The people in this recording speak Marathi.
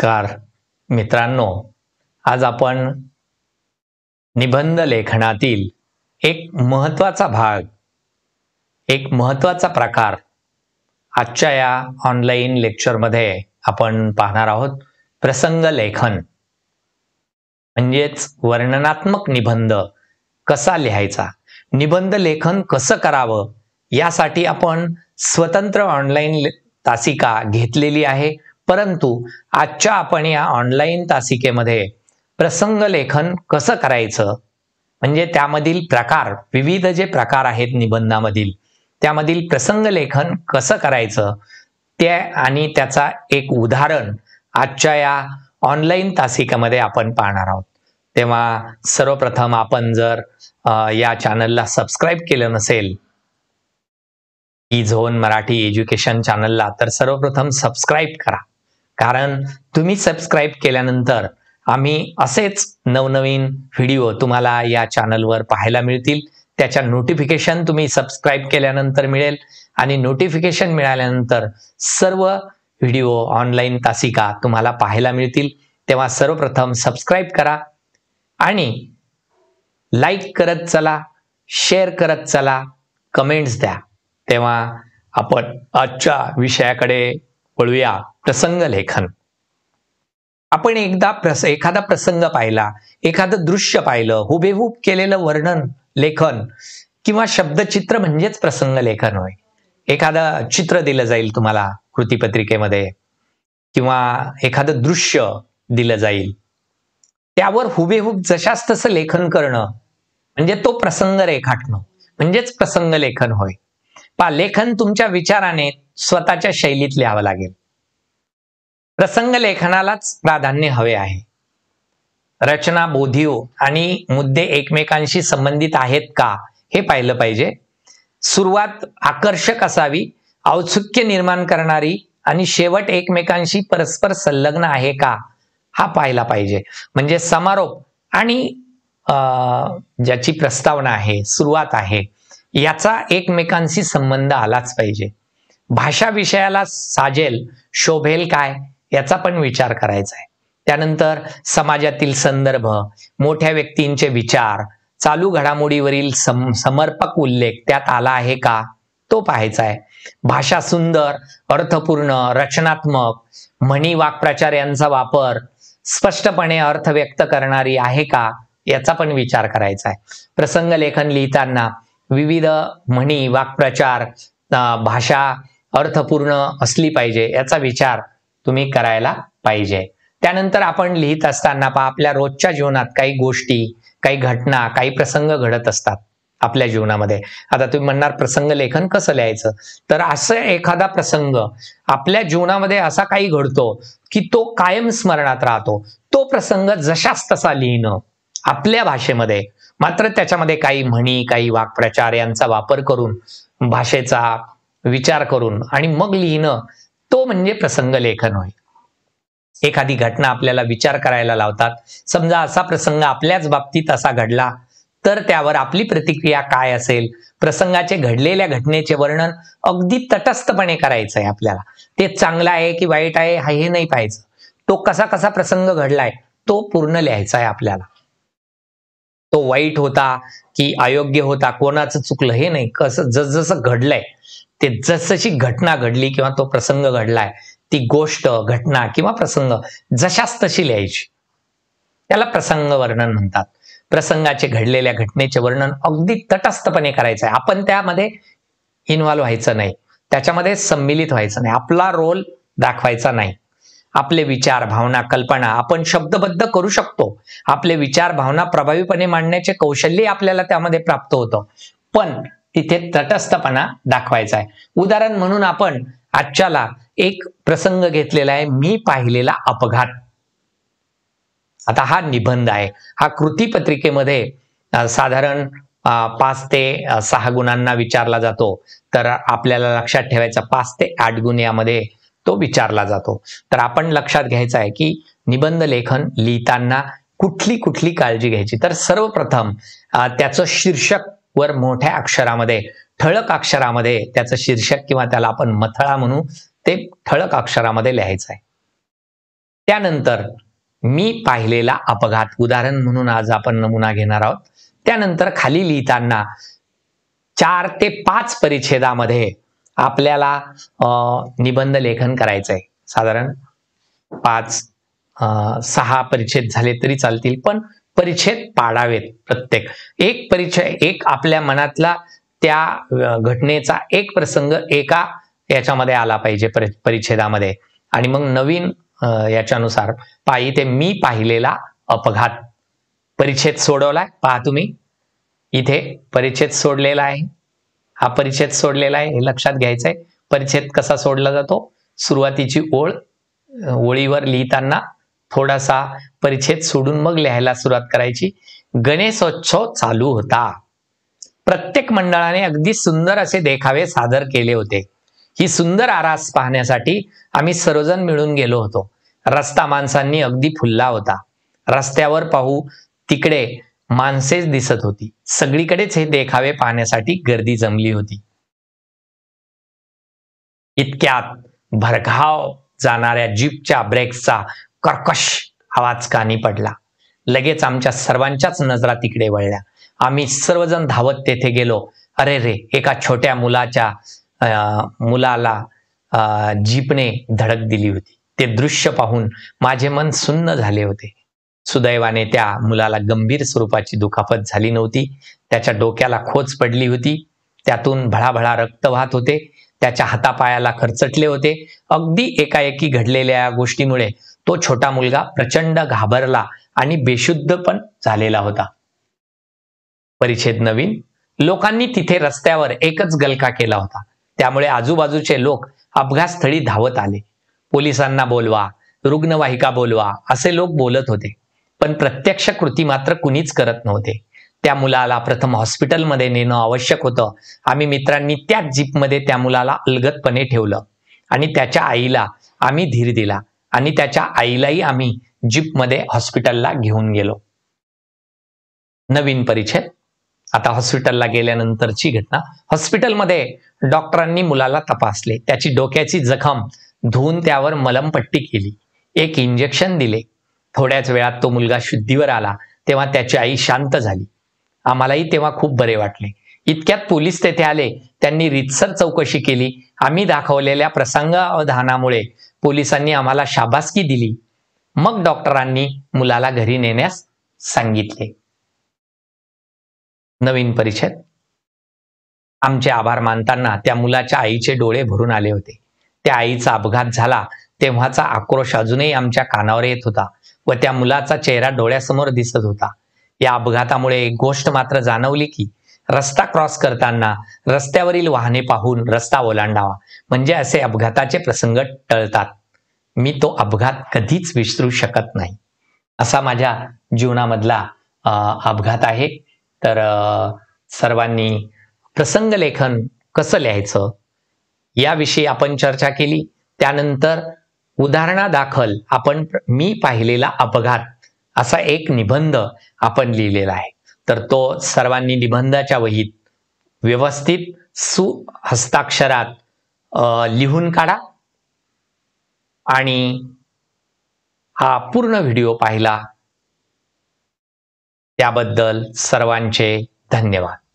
नमस्कार मित्रांनो आज आपण निबंध लेखनातील एक महत्वाचा भाग एक महत्वाचा प्रकार आजच्या या ऑनलाईन लेक्चरमध्ये आपण पाहणार आहोत प्रसंग लेखन म्हणजेच वर्णनात्मक निबंध कसा लिहायचा निबंध लेखन कसं करावं यासाठी आपण स्वतंत्र ऑनलाईन तासिका घेतलेली आहे परंतु आजच्या आपण या ऑनलाईन तासिकेमध्ये प्रसंग लेखन कसं करायचं म्हणजे त्यामधील प्रकार विविध जे प्रकार आहेत निबंधामधील त्यामधील प्रसंग लेखन कसं करायचं ते आणि त्याचा एक उदाहरण आजच्या या ऑनलाईन तासिकेमध्ये आपण पाहणार आहोत तेव्हा सर्वप्रथम आपण जर या चॅनलला सबस्क्राईब केलं नसेल ई झोन मराठी एज्युकेशन चॅनलला तर सर्वप्रथम सबस्क्राईब करा कारण तुम्ही सबस्क्राईब केल्यानंतर आम्ही असेच नवनवीन व्हिडिओ तुम्हाला या चॅनलवर पाहायला मिळतील त्याच्या नोटिफिकेशन तुम्ही सबस्क्राईब केल्यानंतर मिळेल आणि नोटिफिकेशन मिळाल्यानंतर सर्व व्हिडिओ ऑनलाईन तासिका तुम्हाला पाहायला मिळतील तेव्हा सर्वप्रथम सबस्क्राईब करा आणि लाईक करत चला शेअर करत चला कमेंट्स द्या तेव्हा आपण आजच्या विषयाकडे वळूया प्रसंग लेखन आपण एकदा प्रस एखादा प्रसंग पाहिला एखादं दृश्य पाहिलं हुबेहूब केलेलं वर्णन लेखन किंवा शब्दचित्र म्हणजेच प्रसंग लेखन होय एखादं चित्र दिलं जाईल तुम्हाला कृतीपत्रिकेमध्ये किंवा एखादं दृश्य दिलं जाईल त्यावर हुबेहूब जशाच तसं लेखन करणं म्हणजे तो प्रसंग रेखाटणं म्हणजेच प्रसंग लेखन होय पा लेखन तुमच्या विचाराने स्वतःच्या शैलीत लिहावं लागेल प्रसंग लेखनालाच प्राधान्य हवे आहे रचना बोधिओ आणि मुद्दे एकमेकांशी संबंधित आहेत का हे पाहिलं पाहिजे सुरुवात आकर्षक असावी औत्सुक्य निर्माण करणारी आणि शेवट एकमेकांशी परस्पर संलग्न आहे का हा पाहिला पाहिजे म्हणजे समारोप आणि ज्याची प्रस्तावना आहे सुरुवात आहे याचा एकमेकांशी संबंध आलाच पाहिजे भाषा विषयाला साजेल शोभेल काय याचा पण विचार करायचा आहे त्यानंतर समाजातील संदर्भ मोठ्या व्यक्तींचे विचार चालू घडामोडीवरील सम समर्पक उल्लेख त्यात आला आहे का तो पाहायचा आहे भाषा सुंदर अर्थपूर्ण रचनात्मक म्हणी वाक्प्रचार यांचा वापर स्पष्टपणे अर्थ व्यक्त करणारी आहे का याचा पण विचार करायचा आहे प्रसंग लेखन लिहिताना विविध म्हणी वाक्प्रचार भाषा अर्थपूर्ण असली पाहिजे याचा विचार तुम्ही करायला पाहिजे त्यानंतर आपण लिहित असताना पहा आपल्या रोजच्या जीवनात काही गोष्टी काही घटना काही प्रसंग घडत असतात आपल्या जीवनामध्ये आता तुम्ही म्हणणार प्रसंग लेखन कसं लिहायचं तर असं एखादा प्रसंग आपल्या जीवनामध्ये असा काही घडतो की तो कायम स्मरणात राहतो तो प्रसंग जशाच तसा लिहिणं आपल्या भाषेमध्ये मात्र त्याच्यामध्ये काही म्हणी काही वाक्प्रचार यांचा वापर करून भाषेचा विचार करून आणि मग लिहिणं तो म्हणजे प्रसंग लेखन होय एखादी घटना आपल्याला विचार करायला लावतात समजा असा प्रसंग आपल्याच बाबतीत असा घडला तर त्यावर आपली प्रतिक्रिया काय असेल प्रसंगाचे घडलेल्या घटनेचे वर्णन अगदी तटस्थपणे करायचं आहे आपल्याला ते चांगलं आहे की वाईट आहे हे नाही पाहायचं तो कसा कसा प्रसंग घडलाय तो पूर्ण लिहायचा आहे आपल्याला तो वाईट होता की अयोग्य होता कोणाचं चुकलं हे नाही कसं जसजसं घडलंय ते जसशी घटना घडली किंवा तो प्रसंग घडलाय ती गोष्ट घटना किंवा प्रसंग जशाच तशी लिहायची त्याला प्रसंग वर्णन म्हणतात प्रसंगाचे घडलेल्या घटनेचे वर्णन अगदी तटस्थपणे करायचं आहे आपण त्यामध्ये इन्वॉल्व्ह व्हायचं नाही त्याच्यामध्ये सम्मिलित व्हायचं नाही आपला रोल दाखवायचा नाही आपले विचार भावना कल्पना आपण शब्दबद्ध करू शकतो आपले विचार भावना प्रभावीपणे मांडण्याचे कौशल्य आपल्याला त्यामध्ये प्राप्त होतं पण तिथे तटस्थपणा दाखवायचा आहे उदाहरण म्हणून आपण आजच्याला एक प्रसंग घेतलेला आहे मी पाहिलेला अपघात आता हा निबंध आहे हा कृती पत्रिकेमध्ये साधारण पाच ते सहा गुणांना विचारला जातो तर आपल्याला लक्षात ठेवायचा पाच ते आठ गुण यामध्ये तो विचारला जातो तर आपण लक्षात घ्यायचं आहे की निबंध लेखन लिहिताना कुठली कुठली काळजी घ्यायची तर सर्वप्रथम त्याचं शीर्षक वर मोठ्या अक्षरामध्ये ठळक अक्षरामध्ये त्याचं शीर्षक किंवा त्याला आपण मथळा म्हणू ते ठळक अक्षरामध्ये लिहायचं आहे त्यानंतर मी पाहिलेला अपघात उदाहरण म्हणून आज आपण नमुना घेणार आहोत त्यानंतर खाली लिहिताना चार ते पाच परिच्छेदामध्ये आपल्याला निबंध लेखन करायचंय आहे साधारण पाच सहा परिच्छेद झाले तरी चालतील पण परिच्छेद पाडावेत प्रत्येक एक परिचय एक आपल्या मनातला त्या घटनेचा एक प्रसंग एका याच्यामध्ये आला पाहिजे परिच्छेदामध्ये आणि मग नवीन याच्यानुसार पायी ते मी पाहिलेला अपघात परिच्छेद सोडवलाय पहा तुम्ही इथे परिच्छेद सोडलेला आहे हा परिच्छेद सोडलेला आहे हे लक्षात घ्यायचंय आहे परिच्छेद कसा सोडला जातो सुरुवातीची ओळ ओळीवर लिहिताना थोडासा परिच्छेद सोडून मग लिहायला सुरुवात करायची गणेशोत्सव चालू होता प्रत्येक मंडळाने अगदी सुंदर असे देखावे सादर केले होते ही सुंदर आरास पाहण्यासाठी आम्ही सर्वजण मिळून गेलो होतो रस्ता माणसांनी अगदी फुलला होता रस्त्यावर पाहू तिकडे माणसेच दिसत होती सगळीकडेच हे देखावे पाहण्यासाठी गर्दी जमली होती इतक्यात भरघाव जाणाऱ्या जीपच्या ब्रेक्सचा कर्कश आवाज कानी पडला लगेच आमच्या सर्वांच्याच नजरा तिकडे वळल्या आम्ही सर्वजण धावत तेथे गेलो अरे रे एका छोट्या मुलाच्या मुलाला जीपने धडक दिली होती ते दृश्य पाहून माझे मन सुन्न झाले होते सुदैवाने त्या मुलाला गंभीर स्वरूपाची दुखापत झाली नव्हती त्याच्या डोक्याला खोच पडली होती त्यातून भळाभळा रक्त वाहत होते त्याच्या हातापायाला खरचटले होते अगदी एकाएकी घडलेल्या या गोष्टीमुळे तो छोटा मुलगा प्रचंड घाबरला आणि बेशुद्ध पण झालेला होता परिच्छेद नवीन लोकांनी तिथे रस्त्यावर एकच गलका केला होता त्यामुळे आजूबाजूचे लोक अपघातस्थळी धावत आले पोलिसांना बोलवा रुग्णवाहिका बोलवा असे लोक बोलत होते पण प्रत्यक्ष कृती मात्र कुणीच करत नव्हते त्या मुलाला प्रथम हॉस्पिटलमध्ये नेणं आवश्यक होतं आम्ही मित्रांनी त्याच जीपमध्ये त्या मुलाला अलगतपणे ठेवलं आणि त्याच्या आईला आम्ही धीर दिला आणि त्याच्या आईलाही आम्ही जीपमध्ये हॉस्पिटलला घेऊन गेलो नवीन परिच्छेद आता हॉस्पिटलला गेल्यानंतरची घटना हॉस्पिटलमध्ये डॉक्टरांनी मुलाला तपासले त्याची डोक्याची जखम धुवून त्यावर मलमपट्टी केली एक इंजेक्शन दिले थोड्याच वेळात तो मुलगा शुद्धीवर आला तेव्हा त्याची आई शांत झाली आम्हालाही तेव्हा खूप बरे वाटले इतक्यात पोलीस तेथे आले त्यांनी रितसर चौकशी केली आम्ही दाखवलेल्या प्रसंगावधानामुळे पोलिसांनी आम्हाला शाबासकी दिली मग डॉक्टरांनी मुलाला घरी नेण्यास सांगितले नवीन परिच्छेद आमचे आभार मानताना त्या मुलाच्या आईचे डोळे भरून आले होते त्या आईचा अपघात झाला तेव्हाचा आक्रोश अजूनही आमच्या कानावर येत होता व त्या मुलाचा चेहरा डोळ्यासमोर दिसत होता या अपघातामुळे एक गोष्ट मात्र जाणवली की रस्ता क्रॉस करताना रस्त्यावरील वाहने पाहून रस्ता ओलांडावा म्हणजे असे अपघाताचे प्रसंग टळतात मी तो अपघात कधीच विसरू शकत नाही असा माझ्या जीवनामधला अपघात आहे तर सर्वांनी प्रसंग लेखन कसं लिहायचं याविषयी आपण चर्चा केली त्यानंतर उदाहरणादाखल आपण मी पाहिलेला अपघात असा एक निबंध आपण लिहिलेला आहे तर तो सर्वांनी निबंधाच्या वहीत व्यवस्थित सुहस्ताक्षरात लिहून काढा आणि हा पूर्ण व्हिडिओ पाहिला त्याबद्दल सर्वांचे धन्यवाद